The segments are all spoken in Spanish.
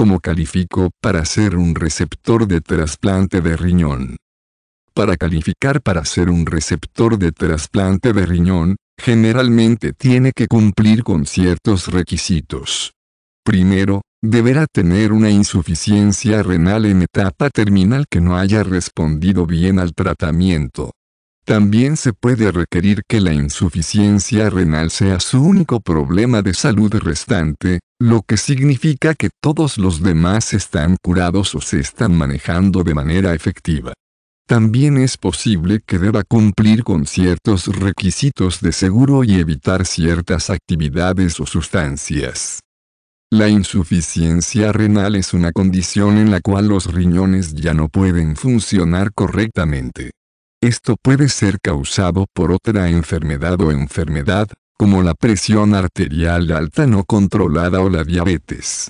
¿Cómo calificó para ser un receptor de trasplante de riñón. Para calificar para ser un receptor de trasplante de riñón, generalmente tiene que cumplir con ciertos requisitos. Primero, deberá tener una insuficiencia renal en etapa terminal que no haya respondido bien al tratamiento. También se puede requerir que la insuficiencia renal sea su único problema de salud restante, lo que significa que todos los demás están curados o se están manejando de manera efectiva. También es posible que deba cumplir con ciertos requisitos de seguro y evitar ciertas actividades o sustancias. La insuficiencia renal es una condición en la cual los riñones ya no pueden funcionar correctamente. Esto puede ser causado por otra enfermedad o enfermedad, como la presión arterial alta no controlada o la diabetes.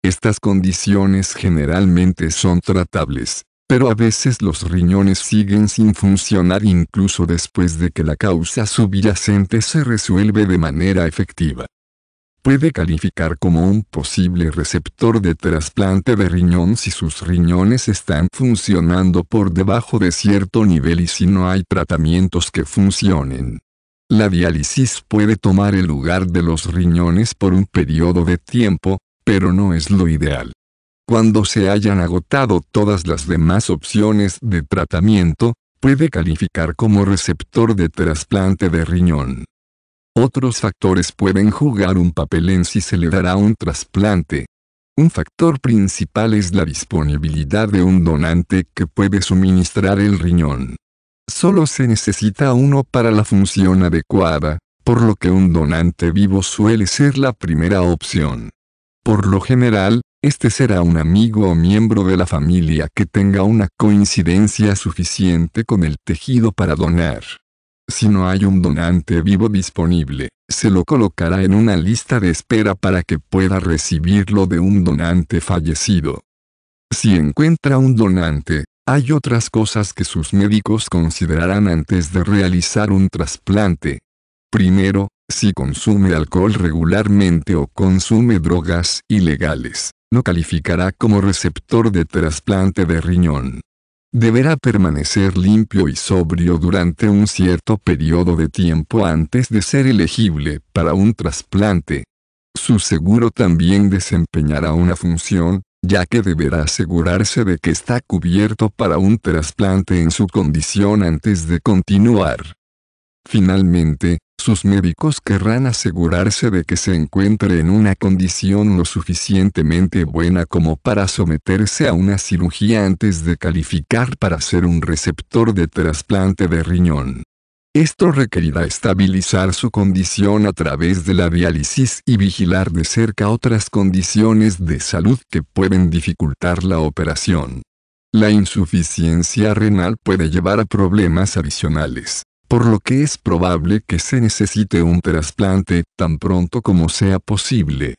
Estas condiciones generalmente son tratables, pero a veces los riñones siguen sin funcionar incluso después de que la causa subyacente se resuelve de manera efectiva. Puede calificar como un posible receptor de trasplante de riñón si sus riñones están funcionando por debajo de cierto nivel y si no hay tratamientos que funcionen. La diálisis puede tomar el lugar de los riñones por un periodo de tiempo, pero no es lo ideal. Cuando se hayan agotado todas las demás opciones de tratamiento, puede calificar como receptor de trasplante de riñón. Otros factores pueden jugar un papel en si se le dará un trasplante. Un factor principal es la disponibilidad de un donante que puede suministrar el riñón. Solo se necesita uno para la función adecuada, por lo que un donante vivo suele ser la primera opción. Por lo general, este será un amigo o miembro de la familia que tenga una coincidencia suficiente con el tejido para donar. Si no hay un donante vivo disponible, se lo colocará en una lista de espera para que pueda recibirlo de un donante fallecido. Si encuentra un donante, hay otras cosas que sus médicos considerarán antes de realizar un trasplante. Primero, si consume alcohol regularmente o consume drogas ilegales, no calificará como receptor de trasplante de riñón. Deberá permanecer limpio y sobrio durante un cierto periodo de tiempo antes de ser elegible para un trasplante. Su seguro también desempeñará una función, ya que deberá asegurarse de que está cubierto para un trasplante en su condición antes de continuar. Finalmente, sus médicos querrán asegurarse de que se encuentre en una condición lo suficientemente buena como para someterse a una cirugía antes de calificar para ser un receptor de trasplante de riñón. Esto requerirá estabilizar su condición a través de la diálisis y vigilar de cerca otras condiciones de salud que pueden dificultar la operación. La insuficiencia renal puede llevar a problemas adicionales, por lo que es probable que se necesite un trasplante tan pronto como sea posible.